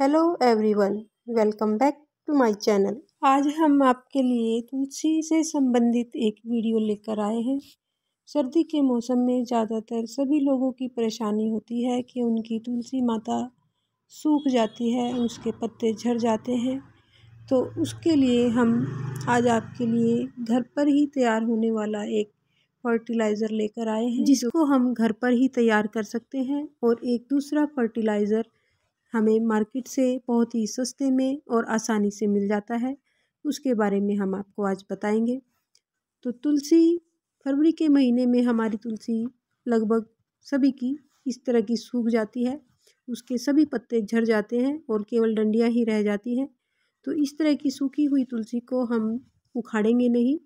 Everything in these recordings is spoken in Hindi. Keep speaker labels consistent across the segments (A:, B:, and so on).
A: hello everyone welcome back to my channel आज हम आपके लिए तुलसी से संबंधित एक वीडियो लेकर आए हैं सर्दी के मौसम में ज़्यादातर सभी लोगों की परेशानी होती है कि उनकी तुलसी माता सूख जाती है उसके पत्ते झड़ जाते हैं तो उसके लिए हम आज आपके लिए घर पर ही तैयार होने वाला एक फर्टिलाइज़र लेकर आए हैं जिसको हम घर पर ही तैयार कर सकते हैं और एक दूसरा फर्टिलाइज़र हमें मार्केट से बहुत ही सस्ते में और आसानी से मिल जाता है उसके बारे में हम आपको आज बताएंगे तो तुलसी फरवरी के महीने में हमारी तुलसी लगभग सभी की इस तरह की सूख जाती है उसके सभी पत्ते झड़ जाते हैं और केवल डंडियाँ ही रह जाती हैं तो इस तरह की सूखी हुई तुलसी को हम उखाड़ेंगे नहीं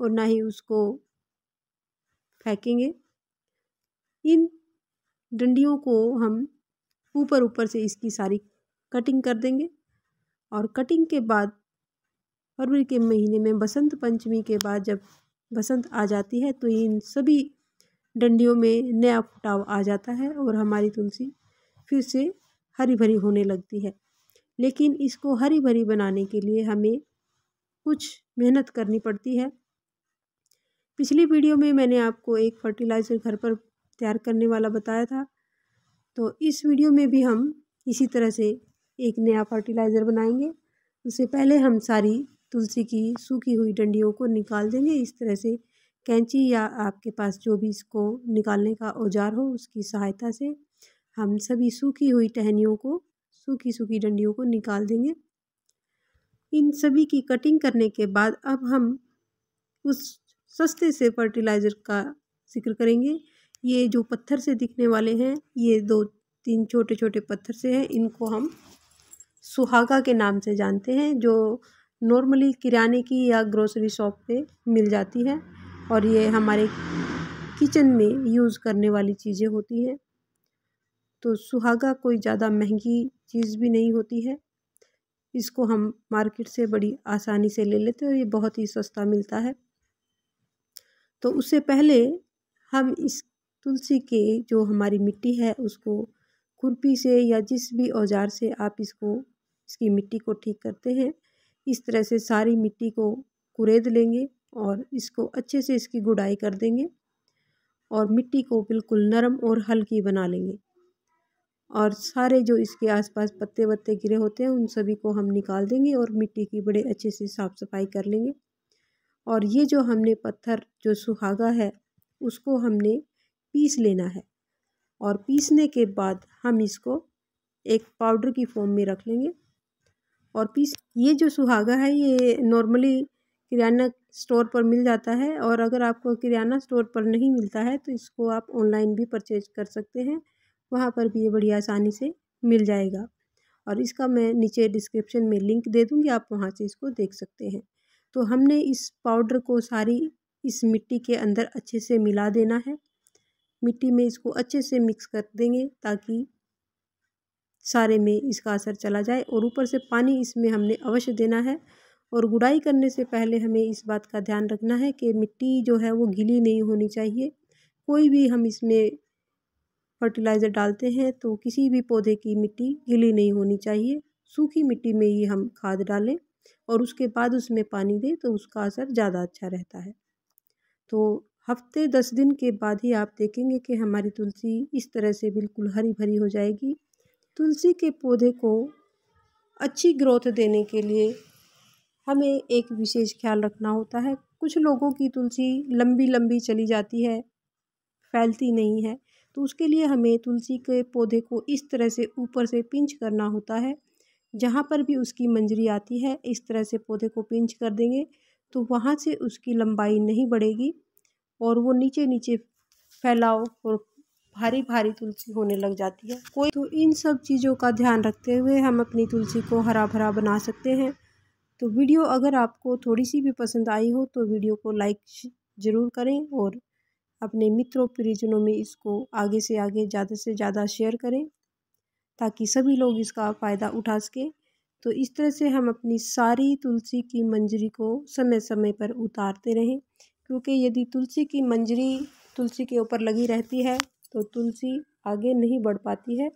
A: और ना ही उसको फेंकेंगे इन डंडियों को हम ऊपर ऊपर से इसकी सारी कटिंग कर देंगे और कटिंग के बाद फरवरी के महीने में बसंत पंचमी के बाद जब बसंत आ जाती है तो इन सभी डंडियों में नया फुटाव आ जाता है और हमारी तुलसी फिर से हरी भरी होने लगती है लेकिन इसको हरी भरी बनाने के लिए हमें कुछ मेहनत करनी पड़ती है पिछली वीडियो में मैंने आपको एक फर्टिलाइज़र घर पर तैयार करने वाला बताया था तो इस वीडियो में भी हम इसी तरह से एक नया फर्टिलाइज़र बनाएंगे उससे पहले हम सारी तुलसी की सूखी हुई डंडियों को निकाल देंगे इस तरह से कैंची या आपके पास जो भी इसको निकालने का औजार हो उसकी सहायता से हम सभी सूखी हुई टहनियों को सूखी सूखी डंडियों को निकाल देंगे इन सभी की कटिंग करने के बाद अब हम उस सस्ते से फर्टिलाइज़र का जिक्र करेंगे ये जो पत्थर से दिखने वाले हैं ये दो तीन छोटे छोटे पत्थर से हैं इनको हम सुहागा के नाम से जानते हैं जो नॉर्मली किराने की या ग्रोसरी शॉप पे मिल जाती है और ये हमारे किचन में यूज़ करने वाली चीज़ें होती हैं तो सुहागा कोई ज़्यादा महंगी चीज़ भी नहीं होती है इसको हम मार्केट से बड़ी आसानी से ले लेते हैं ये बहुत ही सस्ता मिलता है तो उससे पहले हम इस तुलसी के जो हमारी मिट्टी है उसको खुरपी से या जिस भी औजार से आप इसको इसकी मिट्टी को ठीक करते हैं इस तरह से सारी मिट्टी को कुरेद लेंगे और इसको अच्छे से इसकी गुड़ाई कर देंगे और मिट्टी को बिल्कुल नरम और हल्की बना लेंगे और सारे जो इसके आसपास पत्ते वत्ते गिरे होते हैं उन सभी को हम निकाल देंगे और मिट्टी की बड़े अच्छे से साफ़ सफाई कर लेंगे और ये जो हमने पत्थर जो सुहागा है उसको हमने पीस लेना है और पीसने के बाद हम इसको एक पाउडर की फॉर्म में रख लेंगे और पीस ये जो सुहागा है ये नॉर्मली किराना स्टोर पर मिल जाता है और अगर आपको किराना स्टोर पर नहीं मिलता है तो इसको आप ऑनलाइन भी परचेज कर सकते हैं वहाँ पर भी ये बड़ी आसानी से मिल जाएगा और इसका मैं नीचे डिस्क्रिप्शन में लिंक दे दूँगी आप वहाँ से इसको देख सकते हैं तो हमने इस पाउडर को सारी इस मिट्टी के अंदर अच्छे से मिला देना है मिट्टी में इसको अच्छे से मिक्स कर देंगे ताकि सारे में इसका असर चला जाए और ऊपर से पानी इसमें हमने अवश्य देना है और गुड़ाई करने से पहले हमें इस बात का ध्यान रखना है कि मिट्टी जो है वो गीली नहीं होनी चाहिए कोई भी हम इसमें फर्टिलाइज़र डालते हैं तो किसी भी पौधे की मिट्टी गीली नहीं होनी चाहिए सूखी मिट्टी में ही हम खाद डालें और उसके बाद उसमें पानी दें तो उसका असर ज़्यादा अच्छा रहता है तो हफ्ते दस दिन के बाद ही आप देखेंगे कि हमारी तुलसी इस तरह से बिल्कुल हरी भरी हो जाएगी तुलसी के पौधे को अच्छी ग्रोथ देने के लिए हमें एक विशेष ख्याल रखना होता है कुछ लोगों की तुलसी लंबी लंबी चली जाती है फैलती नहीं है तो उसके लिए हमें तुलसी के पौधे को इस तरह से ऊपर से पिंच करना होता है जहाँ पर भी उसकी मंजरी आती है इस तरह से पौधे को पिंच कर देंगे तो वहाँ से उसकी लंबाई नहीं बढ़ेगी और वो नीचे नीचे फैलाओ और भारी भारी तुलसी होने लग जाती है कोई तो इन सब चीज़ों का ध्यान रखते हुए हम अपनी तुलसी को हरा भरा बना सकते हैं तो वीडियो अगर आपको थोड़ी सी भी पसंद आई हो तो वीडियो को लाइक ज़रूर करें और अपने मित्रों परिजनों में इसको आगे से आगे ज़्यादा से ज़्यादा शेयर करें ताकि सभी लोग इसका फ़ायदा उठा सकें तो इस तरह से हम अपनी सारी तुलसी की मंजरी को समय समय पर उतारते रहें क्योंकि यदि तुलसी की मंजरी तुलसी के ऊपर लगी रहती है तो तुलसी आगे नहीं बढ़ पाती है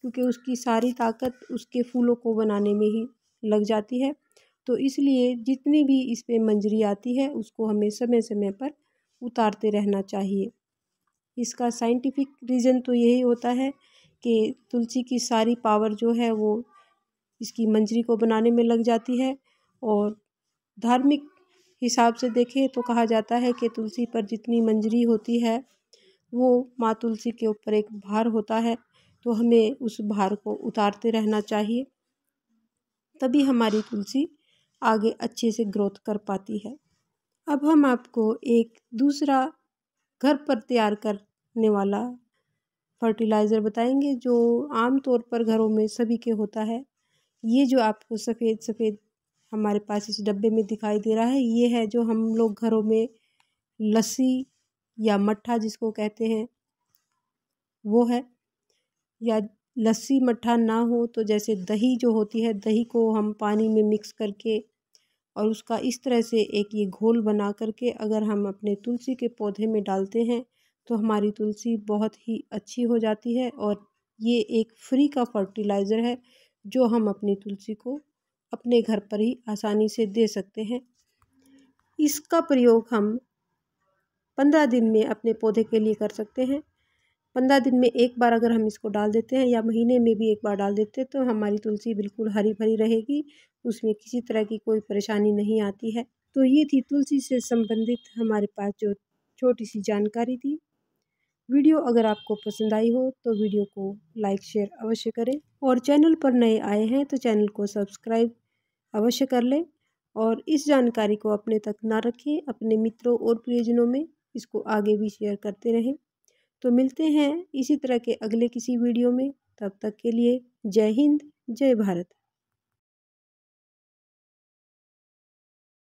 A: क्योंकि उसकी सारी ताकत उसके फूलों को बनाने में ही लग जाती है तो इसलिए जितनी भी इस पर मंजरी आती है उसको हमें समय समय पर उतारते रहना चाहिए इसका साइंटिफिक रीज़न तो यही होता है कि तुलसी की सारी पावर जो है वो इसकी मंजरी को बनाने में लग जाती है और धार्मिक हिसाब से देखें तो कहा जाता है कि तुलसी पर जितनी मंजरी होती है वो माँ तुलसी के ऊपर एक भार होता है तो हमें उस भार को उतारते रहना चाहिए तभी हमारी तुलसी आगे अच्छे से ग्रोथ कर पाती है अब हम आपको एक दूसरा घर पर तैयार करने वाला फर्टिलाइज़र बताएंगे जो आम तौर पर घरों में सभी के होता है ये जो आपको सफ़ेद सफ़ेद हमारे पास इस डब्बे में दिखाई दे रहा है ये है जो हम लोग घरों में लस्सी या मट्ठा जिसको कहते हैं वो है या लस्सी मट्ठा ना हो तो जैसे दही जो होती है दही को हम पानी में मिक्स करके और उसका इस तरह से एक ये घोल बना करके अगर हम अपने तुलसी के पौधे में डालते हैं तो हमारी तुलसी बहुत ही अच्छी हो जाती है और ये एक फ्री का फर्टिलाइज़र है जो हम अपनी तुलसी को अपने घर पर ही आसानी से दे सकते हैं इसका प्रयोग हम पंद्रह दिन में अपने पौधे के लिए कर सकते हैं पंद्रह दिन में एक बार अगर हम इसको डाल देते हैं या महीने में भी एक बार डाल देते हैं तो हमारी तुलसी बिल्कुल हरी भरी रहेगी उसमें किसी तरह की कोई परेशानी नहीं आती है तो ये थी तुलसी से संबंधित हमारे पास जो छोटी सी जानकारी थी वीडियो अगर आपको पसंद आई हो तो वीडियो को लाइक शेयर अवश्य करें और चैनल पर नए आए हैं तो चैनल को सब्सक्राइब अवश्य कर लें और इस जानकारी को अपने तक ना रखें अपने मित्रों और प्रियजनों में इसको आगे भी शेयर करते रहें तो मिलते हैं इसी तरह के अगले किसी वीडियो में तब तक के लिए जय हिंद जय भारत